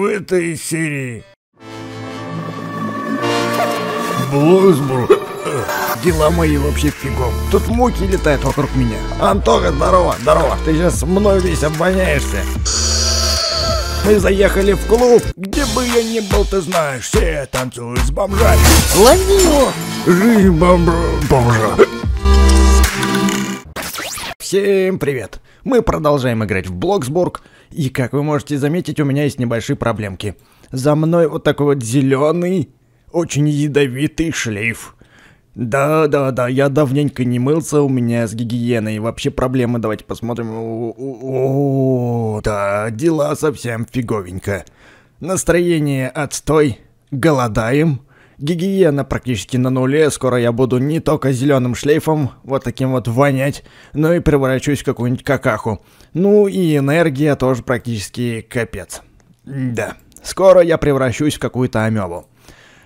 в этой серии. Блузбру. Дела мои вообще фигом. Тут муки летают вокруг меня. Антоха, здорово, здорово. Ты сейчас мной весь обвоняешься. Мы заехали в клуб, где бы я ни был, ты знаешь, все танцуют с бомжами. Лови его! Жизнь бомжа. бомжа. Всем привет! Мы продолжаем играть в Блоксбург, и, как вы можете заметить, у меня есть небольшие проблемки. За мной вот такой вот зеленый, очень ядовитый шлейф. Да-да-да, я давненько не мылся, у меня с гигиеной вообще проблемы, давайте посмотрим. О, да, дела совсем фиговенько. Настроение отстой, голодаем, Гигиена практически на нуле, скоро я буду не только зеленым шлейфом, вот таким вот вонять, но и превращусь в какую-нибудь какаху. Ну и энергия тоже практически капец. Да, скоро я превращусь в какую-то амебу.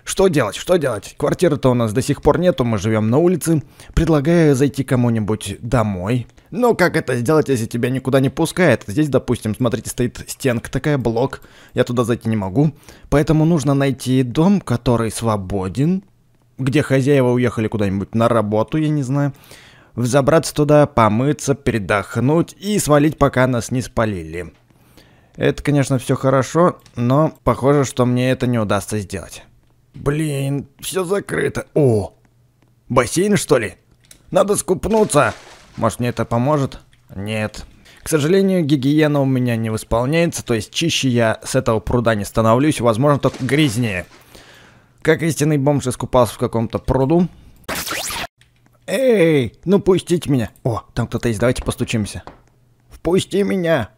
Что делать, что делать? Квартиры-то у нас до сих пор нету, мы живем на улице. Предлагаю зайти кому-нибудь домой, ну, как это сделать, если тебя никуда не пускает? Здесь, допустим, смотрите, стоит стенка такая, блок. Я туда зайти не могу. Поэтому нужно найти дом, который свободен. Где хозяева уехали куда-нибудь на работу, я не знаю. Взобраться туда, помыться, передохнуть и свалить, пока нас не спалили. Это, конечно, все хорошо, но похоже, что мне это не удастся сделать. Блин, все закрыто. О, бассейн, что ли? Надо скупнуться. Может мне это поможет? Нет. К сожалению, гигиена у меня не восполняется, то есть чище я с этого пруда не становлюсь, возможно, только грязнее. Как истинный бомж искупался в каком-то пруду. Эй, ну пустите меня. О, там кто-то есть, давайте постучимся. Впусти меня,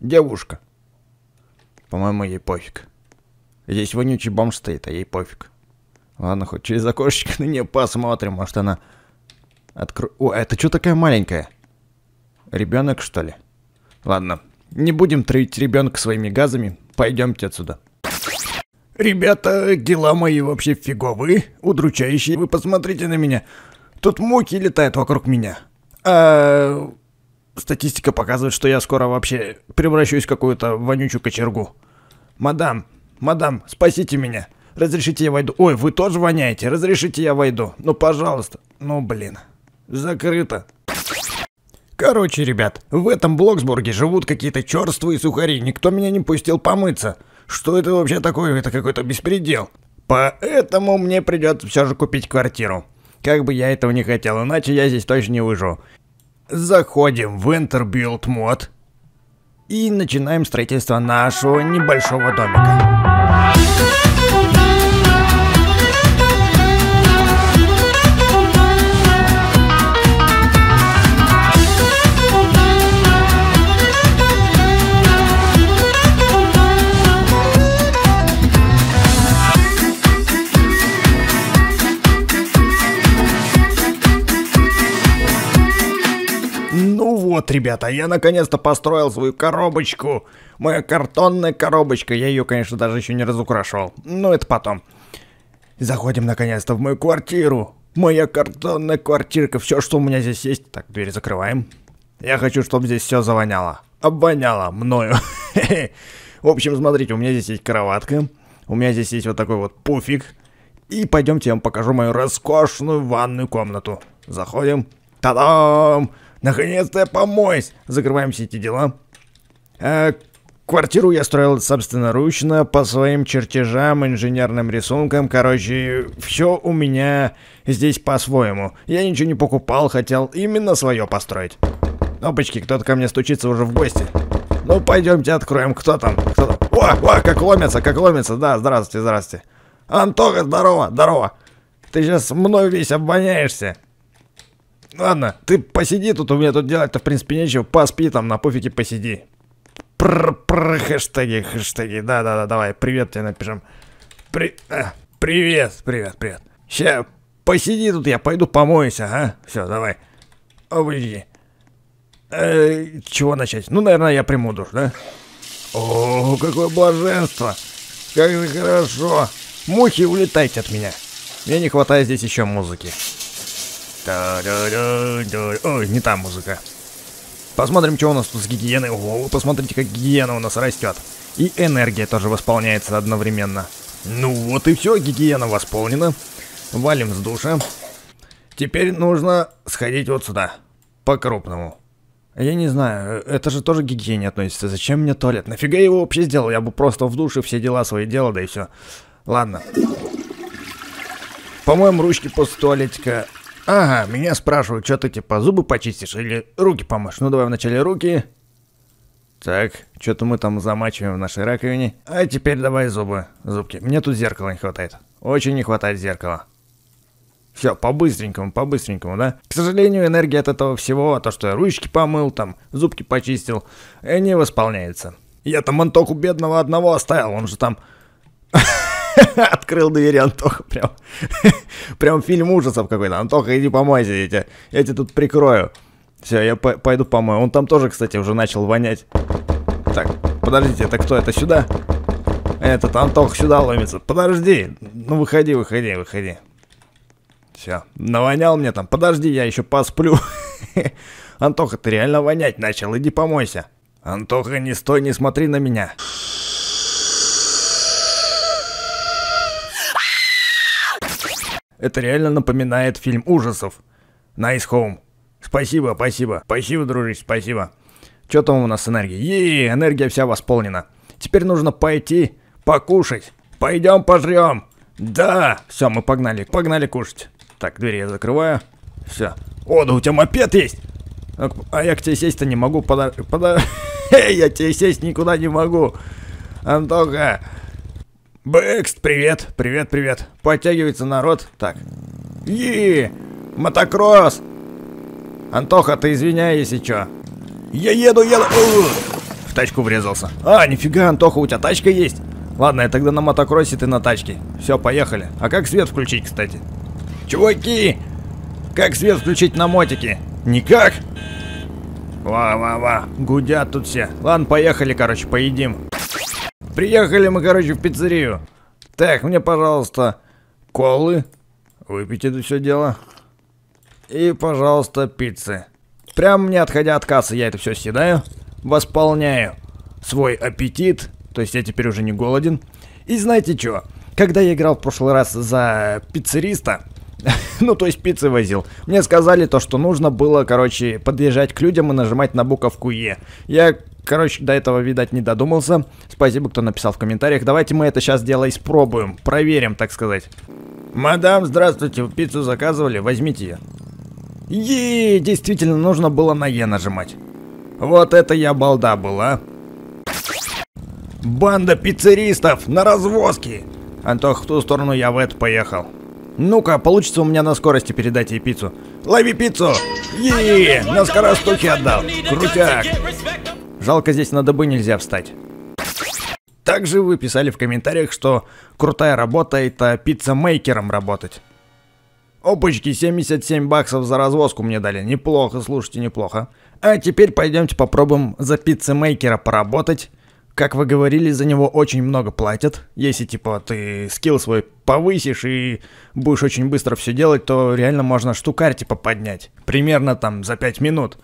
девушка. По-моему, ей пофиг. Здесь вонючий бомж стоит, а ей пофиг. Ладно, хоть через окошечко на нее посмотрим, может она Откро... О, это что такая маленькая? Ребенок, что ли? Ладно, не будем травить ребенка своими газами. Пойдемте отсюда. Ребята, дела мои вообще фиговые, удручающие. Вы посмотрите на меня. Тут муки летают вокруг меня. А... Статистика показывает, что я скоро вообще превращусь в какую-то вонючую кочергу. Мадам, мадам, спасите меня. Разрешите я войду. Ой, вы тоже воняете. Разрешите я войду. Ну, пожалуйста. Ну, блин закрыто. Короче, ребят, в этом Блоксбурге живут какие-то черствые сухари, никто меня не пустил помыться. Что это вообще такое? Это какой-то беспредел. Поэтому мне придется все же купить квартиру. Как бы я этого не хотел, иначе я здесь точно не выживу. Заходим в Build Mod и начинаем строительство нашего небольшого домика. вот, ребята, я наконец-то построил свою коробочку. Моя картонная коробочка. Я ее, конечно, даже еще не разукрашивал. Но это потом. Заходим наконец-то в мою квартиру. Моя картонная квартирка. Все, что у меня здесь есть. Так, дверь закрываем. Я хочу, чтобы здесь все завоняло. обвоняло мною. В общем, смотрите, у меня здесь есть кроватка. У меня здесь есть вот такой вот пуфик. И пойдемте я вам покажу мою роскошную ванную комнату. Заходим. Та-дам! Наконец-то я помоюсь! Закрываем все эти дела. А, квартиру я строил собственноручно, по своим чертежам, инженерным рисункам. Короче, все у меня здесь по-своему. Я ничего не покупал, хотел именно свое построить. Опачки, кто-то ко мне стучится уже в гости. Ну, пойдемте откроем, кто там, кто там. О, о, как ломится, как ломится, да, здравствуйте, здравствуйте. Антоха, здорово, здорово. Ты сейчас мной весь обвоняешься. Ладно, ты посиди тут, у меня тут делать-то в принципе нечего. Поспи там, на пофиге посиди. Пр, пр хэштеги, хэштеги. Да-да-да, давай, привет тебе напишем. При... Э, привет, привет, привет. Ща, посиди тут, я пойду помоюсь, ага. Все, давай. Обыди. Э, чего начать? Ну, наверное, я приму душ, да? О, какое блаженство! Как же хорошо! Мухи, улетайте от меня! Мне не хватает здесь еще музыки. Ой, не там музыка. Посмотрим, что у нас тут с гигиеной. О, посмотрите, как гигиена у нас растет. И энергия тоже восполняется одновременно. Ну вот и все, гигиена восполнена. Валим с душа. Теперь нужно сходить вот сюда. По-крупному. Я не знаю, э, это же тоже к гигиене относится. Зачем мне туалет? Нафига я его вообще сделал? Я бы просто в душе все дела свои делал, да и все. Ладно. По-моему, ручки после туалетика Ага, меня спрашивают, что ты типа зубы почистишь или руки помашь? Ну давай вначале руки. Так, что-то мы там замачиваем в нашей раковине. А теперь давай зубы, зубки. Мне тут зеркала не хватает. Очень не хватает зеркала. Все, по-быстренькому, по-быстренькому, да? К сожалению, энергия от этого всего, а то, что я ручки помыл, там, зубки почистил, э, не восполняется. Я там Антоку бедного одного оставил, он же там... Открыл дверь Антоха прям. прям фильм ужасов какой-то. Антоха, иди помойся, я тебя, я тебя тут прикрою. Все, я по пойду помою. Он там тоже, кстати, уже начал вонять. Так, подождите, это кто? Это сюда? Этот Антох сюда ломится. Подожди. Ну, выходи, выходи, выходи. Все, навонял мне там. Подожди, я еще посплю. Антоха, ты реально вонять начал. Иди помойся. Антоха, не стой, не смотри на меня. Это реально напоминает фильм ужасов. Nice home. Спасибо, спасибо. Спасибо, дружище, спасибо. Что там у нас с энергией? Ее, энергия вся восполнена. Теперь нужно пойти покушать. Пойдем пожрем. Да, все, мы погнали, погнали кушать. Так, двери я закрываю. Все. О, да у тебя мопед есть! А, а, я к тебе сесть-то не могу, пода... пода... я тебе сесть никуда не могу. Антоха, «Бэкст, привет, привет, привет!» Подтягивается народ. Так. «Е! Мотокросс!» «Антоха, ты извиняй, если чё!» «Я еду, еду!» В тачку врезался. «А, нифига, Антоха, у тебя тачка есть?» «Ладно, я тогда на мотокроссе, ты на тачке. Все, поехали. А как свет включить, кстати?» «Чуваки! Как свет включить на мотике?» «Никак!» Ва-ва-ва, гудят тут все. Ладно, поехали, короче, поедим. Приехали мы, короче, в пиццерию. Так, мне, пожалуйста, колы. Выпить это все дело. И, пожалуйста, пиццы. Прям не отходя от кассы, я это все съедаю. Восполняю свой аппетит. То есть я теперь уже не голоден. И знаете что? Когда я играл в прошлый раз за пиццериста, ну, то есть пиццы возил. Мне сказали то, что нужно было, короче, подъезжать к людям и нажимать на буковку Е. Я Короче, до этого, видать, не додумался. Спасибо, кто написал в комментариях. Давайте мы это сейчас дело испробуем. Проверим, так сказать. Мадам, здравствуйте. Пиццу заказывали? Возьмите ее. Е, -е, е действительно, нужно было на Е нажимать. Вот это я балда была. Банда пиццеристов на развозке. Антох, в ту сторону я в это поехал. Ну-ка, получится у меня на скорости передать ей пиццу. Лови пиццу! Е, -е, -е на скоростухе отдал. Крутяк. Жалко, здесь на дыбы нельзя встать. Также вы писали в комментариях, что крутая работа это пиццамейкером работать. Опачки, 77 баксов за развозку мне дали. Неплохо, слушайте, неплохо. А теперь пойдемте попробуем за пиццемейкера поработать. Как вы говорили, за него очень много платят. Если типа ты скилл свой повысишь и будешь очень быстро все делать, то реально можно штукарь типа поднять. Примерно там за 5 минут.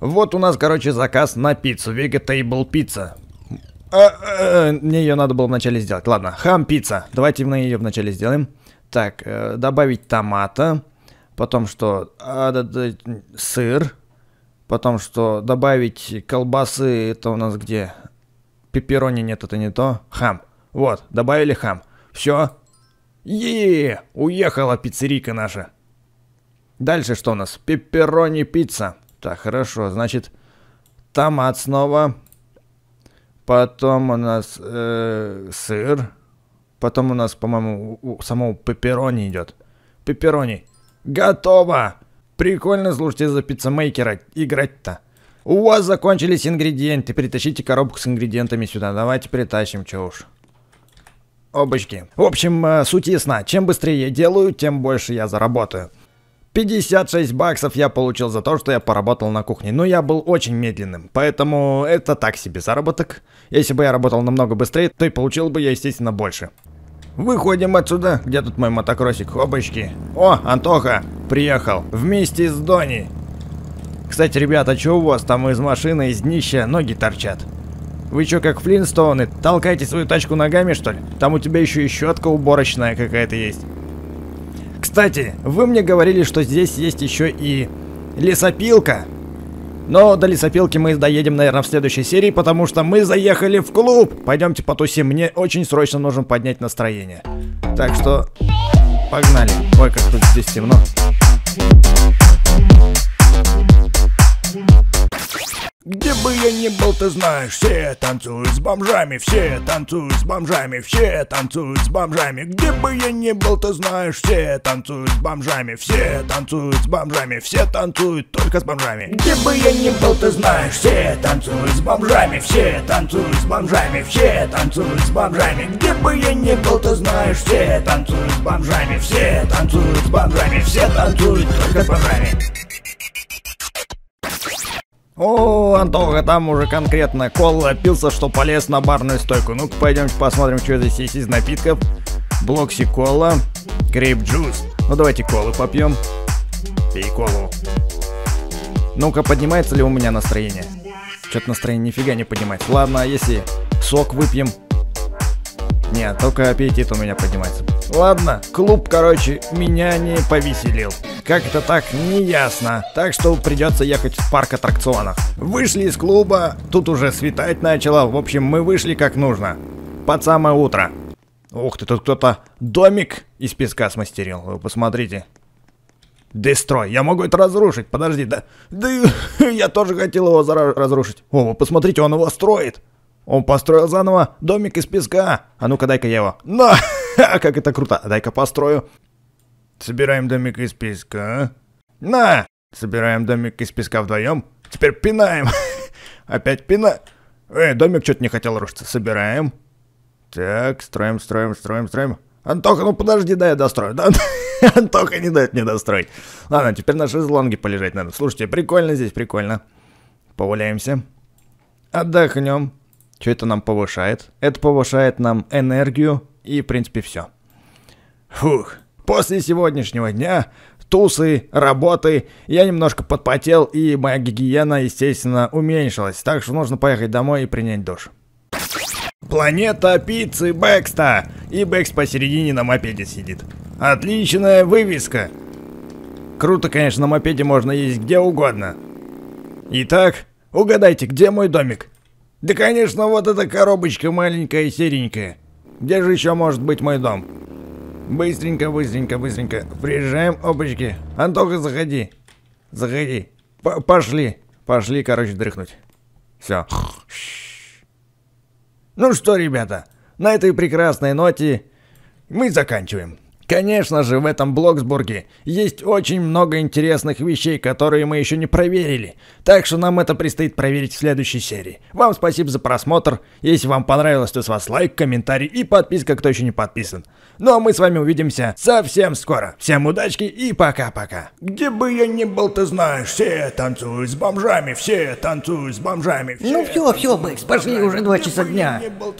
Вот у нас, короче, заказ на пиццу. Vegetable пицца. А, э, э, э, мне ее надо было вначале сделать. Ладно, хам пицца. Давайте мы ее вначале сделаем. Так, э, добавить томата. Потом что? А, да, да, сыр. Потом что? Добавить колбасы. Это у нас где? Пепперони нет, это не то. Хам. Вот, добавили хам. Все. Е, -е уехала пиццерика наша. Дальше что у нас? Пепперони пицца. Так, хорошо, значит, томат снова. Потом у нас э, сыр. Потом у нас, по-моему, у, самого пепперони идет. Пепперони. Готово! Прикольно, слушайте, за пиццемейкера играть-то. У вас закончились ингредиенты. Притащите коробку с ингредиентами сюда. Давайте притащим, чё уж. Обочки. В общем, э, суть ясна. Чем быстрее я делаю, тем больше я заработаю. 56 баксов я получил за то, что я поработал на кухне. Но я был очень медленным, поэтому это так себе заработок. Если бы я работал намного быстрее, то и получил бы я, естественно, больше. Выходим отсюда. Где тут мой мотокросик? Хопочки. О, Антоха, приехал. Вместе с Дони. Кстати, ребята, что у вас там из машины, из днища ноги торчат? Вы чё, как Флинстоуны, толкаете свою тачку ногами, что ли? Там у тебя еще и щетка уборочная какая-то есть. Кстати, вы мне говорили, что здесь есть еще и лесопилка. Но до лесопилки мы доедем, наверное, в следующей серии, потому что мы заехали в клуб. Пойдемте потусим, мне очень срочно нужно поднять настроение. Так что, погнали. Ой, как тут здесь темно. бы я ни был, ты знаешь, все танцуют с бомжами, все танцуют с бомжами, все танцуют с бомжами. Где бы я ни был, ты знаешь, все танцуют с бомжами, все танцуют с бомжами, все танцуют только с бомжами. Где бы я ни был, ты знаешь, все танцуют с бомжами, все танцуют с бомжами, все танцуют с бомжами. Где бы я ни был, ты знаешь, все танцуют с бомжами, все танцуют с бомжами, все танцуют только с бомжами. О, Антоха там уже конкретно кол опился, что полез на барную стойку. Ну-ка, пойдемте посмотрим, что здесь есть из напитков. Блокси кола, грейп джуз. Ну давайте колы попьем. И колу. Ну-ка, поднимается ли у меня настроение? Что-то настроение нифига не поднимается. Ладно, а если сок выпьем? Нет, только аппетит у меня поднимается. Ладно, клуб, короче, меня не повеселил как-то так неясно, так что придется ехать в парк аттракционов. Вышли из клуба, тут уже светать начало, в общем, мы вышли как нужно. Под самое утро. Ух ты, тут кто-то домик из песка смастерил, вы посмотрите. Дестрой, я могу это разрушить, подожди, да... Да я тоже хотел его разрушить. О, вы посмотрите, он его строит. Он построил заново домик из песка. А ну-ка, дай-ка я его. На! Как это круто! Дай-ка построю. Собираем домик из песка, На! Собираем домик из песка вдвоем. Теперь пинаем. Опять пина... Эй, домик что-то не хотел рушиться. Собираем. Так, строим, строим, строим, строим. Антоха, ну подожди, дай я дострою. Да? Антоха не дает мне достроить. Ладно, теперь на шезлонге полежать надо. Слушайте, прикольно здесь, прикольно. Поваляемся. Отдохнем. Что это нам повышает? Это повышает нам энергию и, в принципе, все. Фух. После сегодняшнего дня, тусы, работы, я немножко подпотел, и моя гигиена, естественно, уменьшилась. Так что нужно поехать домой и принять душ. Планета пиццы Бэкста. И Бэкс посередине на мопеде сидит. Отличная вывеска. Круто, конечно, на мопеде можно ездить где угодно. Итак, угадайте, где мой домик? Да, конечно, вот эта коробочка маленькая и серенькая. Где же еще может быть мой дом? Быстренько, быстренько, быстренько. Приезжаем, опачки. Антоха, заходи. Заходи. П пошли. Пошли, короче, дрыхнуть. Все. Ну что, ребята, на этой прекрасной ноте мы заканчиваем. Конечно же, в этом Блоксбурге есть очень много интересных вещей, которые мы еще не проверили. Так что нам это предстоит проверить в следующей серии. Вам спасибо за просмотр. Если вам понравилось, то с вас лайк, комментарий и подписка, кто еще не подписан. Ну а мы с вами увидимся совсем скоро. Всем удачки и пока-пока. Где бы я ни был, ты знаешь, все танцуют с бомжами, все танцуют с бомжами. Все ну все, все, Макс, пошли уже два часа дня. Был,